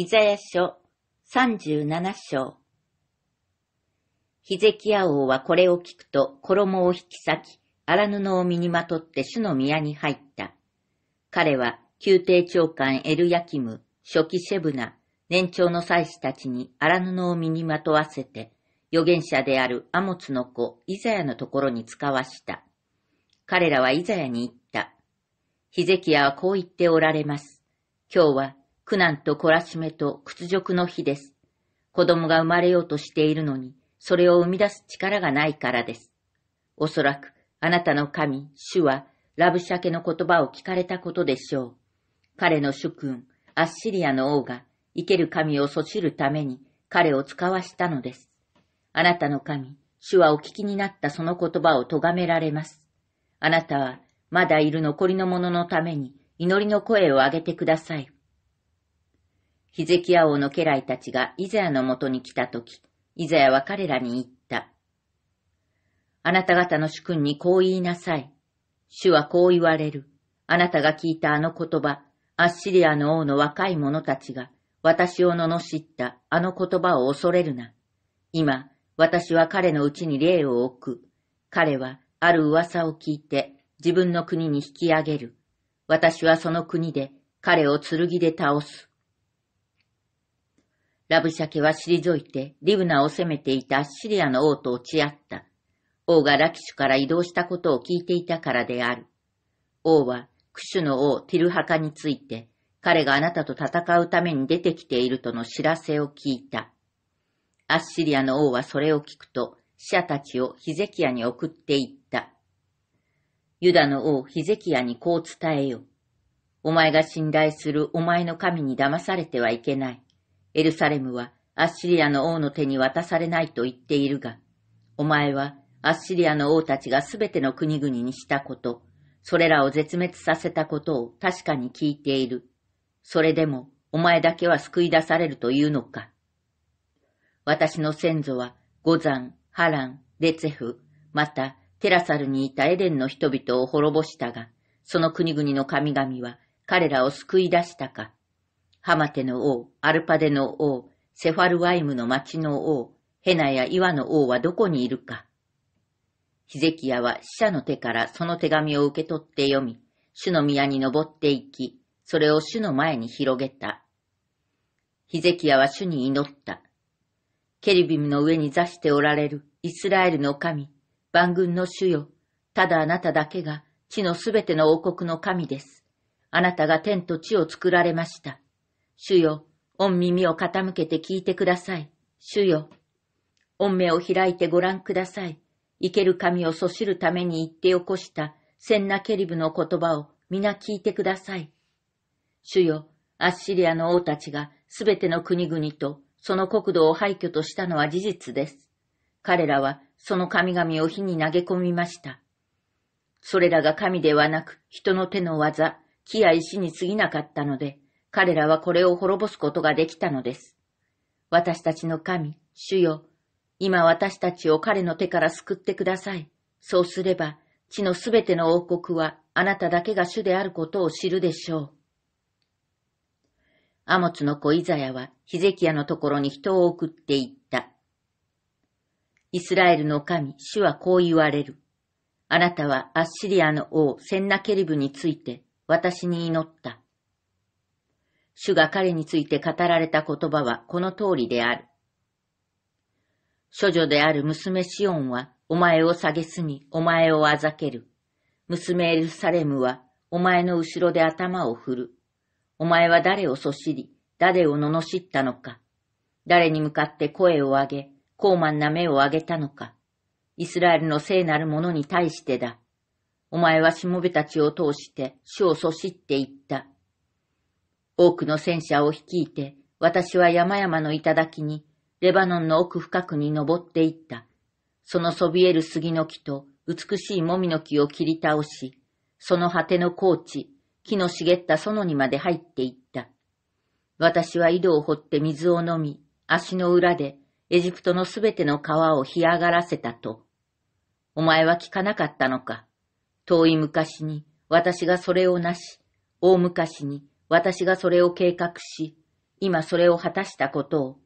イザヤ書37章。ヒゼキヤ王はこれを聞くと、衣を引き裂き、荒布を身にまとって主の宮に入った。彼は、宮廷長官エルヤキム、初期シェブナ、年長の祭司たちに荒布を身にまとわせて、預言者であるアモツの子、イザヤのところに使わした。彼らはイザヤに言った。ヒゼキヤはこう言っておられます。今日は苦難と懲らしめと屈辱の日です。子供が生まれようとしているのに、それを生み出す力がないからです。おそらく、あなたの神、主は、ラブシャケの言葉を聞かれたことでしょう。彼の主君、アッシリアの王が、生ける神をそしるために、彼を使わしたのです。あなたの神、主はお聞きになったその言葉を咎められます。あなたは、まだいる残りの者のために、祈りの声を上げてください。ヒゼキヤ王の家来たちがイザヤのもとに来たとき、イザヤは彼らに言った。あなた方の主君にこう言いなさい。主はこう言われる。あなたが聞いたあの言葉、アッシリアの王の若い者たちが、私を罵ったあの言葉を恐れるな。今、私は彼のうちに霊を置く。彼は、ある噂を聞いて、自分の国に引き上げる。私はその国で、彼を剣で倒す。ラブシャケは退いて、リブナを攻めていたアッシリアの王と落ち合った。王がラキシュから移動したことを聞いていたからである。王は、クシュの王ティルハカについて、彼があなたと戦うために出てきているとの知らせを聞いた。アッシリアの王はそれを聞くと、死者たちをヒゼキヤに送っていった。ユダの王ヒゼキヤにこう伝えよ。お前が信頼するお前の神に騙されてはいけない。エルサレムはアッシリアの王の手に渡されないと言っているが、お前はアッシリアの王たちがすべての国々にしたこと、それらを絶滅させたことを確かに聞いている。それでもお前だけは救い出されるというのか。私の先祖は五山、波乱、ェフ、またテラサルにいたエデンの人々を滅ぼしたが、その国々の神々は彼らを救い出したか。ハマテの王、アルパデの王、セファルワイムの町の王、ヘナや岩の王はどこにいるか。ヒゼキヤは死者の手からその手紙を受け取って読み、主の宮に登っていき、それを主の前に広げた。ヒゼキヤは主に祈った。ケリビムの上に座しておられるイスラエルの神、万軍の主よ、ただあなただけが地のすべての王国の神です。あなたが天と地を作られました。主よ、御耳を傾けて聞いてください。主よ、御目を開いてご覧ください。生ける神をそしるために言って起こしたセンナケリブの言葉を皆聞いてください。主よ、アッシリアの王たちがすべての国々とその国土を廃墟としたのは事実です。彼らはその神々を火に投げ込みました。それらが神ではなく人の手の技、木や石に過ぎなかったので、彼らはこれを滅ぼすことができたのです。私たちの神、主よ、今私たちを彼の手から救ってください。そうすれば、地のすべての王国はあなただけが主であることを知るでしょう。アモツの子イザヤはヒゼキヤのところに人を送っていった。イスラエルの神、主はこう言われる。あなたはアッシリアの王センナケリブについて私に祈った。主が彼について語られた言葉はこの通りである。処女である娘シオンは、お前を蔑み、お前をあざける。娘エルサレムは、お前の後ろで頭を振る。お前は誰をそしり、誰を罵ったのか。誰に向かって声を上げ、高慢な目を上げたのか。イスラエルの聖なる者に対してだ。お前はしもべたちを通して、主をそしって言った。多くの戦車を率いて、私は山々の頂に、レバノンの奥深くに登っていった。そのそびえる杉の木と美しいもみの木を切り倒し、その果ての高地、木の茂った園にまで入っていった。私は井戸を掘って水を飲み、足の裏でエジプトのすべての川を干上がらせたと。お前は聞かなかったのか。遠い昔に私がそれをなし、大昔に私がそれを計画し、今それを果たしたことを。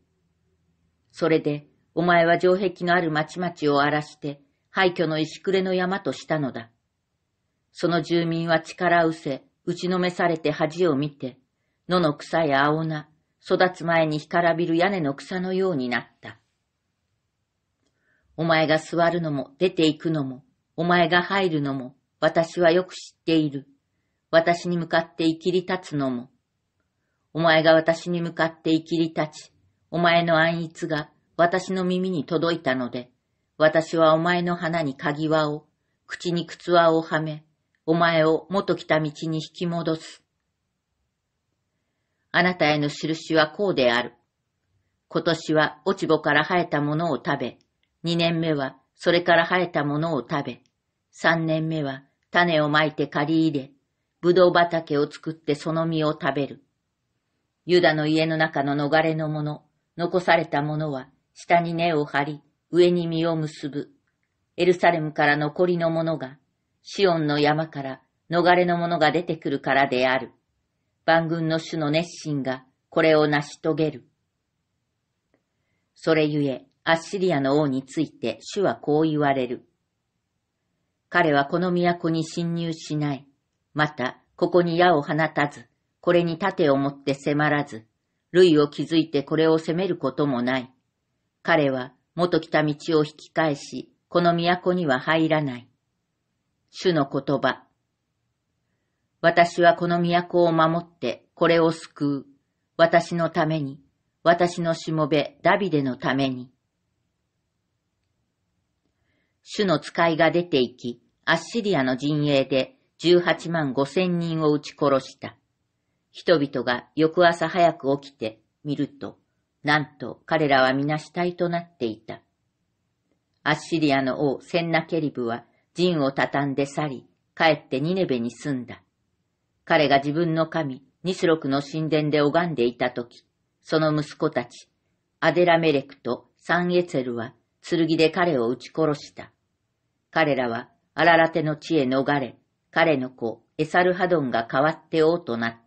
それで、お前は城壁のある町々を荒らして、廃墟の石暮れの山としたのだ。その住民は力うせ、打ちのめされて恥を見て、野の草や青菜、育つ前に干からびる屋根の草のようになった。お前が座るのも、出て行くのも、お前が入るのも、私はよく知っている。私に向かって生きり立つのも、お前が私に向かって生きり立ち、お前の暗逸が私の耳に届いたので、私はお前の鼻に鍵輪を、口に靴輪をはめ、お前を元来た道に引き戻す。あなたへの印はこうである。今年は落ち穂から生えたものを食べ、二年目はそれから生えたものを食べ、三年目は種をまいて刈り入れ、ブドウ畑を作ってその実を食べる。ユダの家の中の逃れの者、残された者は、下に根を張り、上に実を結ぶ。エルサレムから残りの者が、シオンの山から逃れの者が出てくるからである。万軍の主の熱心が、これを成し遂げる。それゆえ、アッシリアの王について主はこう言われる。彼はこの都に侵入しない。また、ここに矢を放たず、これに盾を持って迫らず、類を築いてこれを攻めることもない。彼は元来た道を引き返し、この都には入らない。主の言葉。私はこの都を守ってこれを救う。私のために、私のしもべダビデのために。主の使いが出て行き、アッシリアの陣営で18万5千人を撃ち殺した。人々が翌朝早く起きて見ると、なんと彼らは皆死体となっていた。アッシリアの王センナケリブは陣を畳んで去り、帰ってニネベに住んだ。彼が自分の神、ニスロクの神殿で拝んでいたとき、その息子たち、アデラメレクとサンエツェルは剣で彼を撃ち殺した。彼らは荒ラテの地へ逃れ、彼の子エサルハドンが変わって王となった。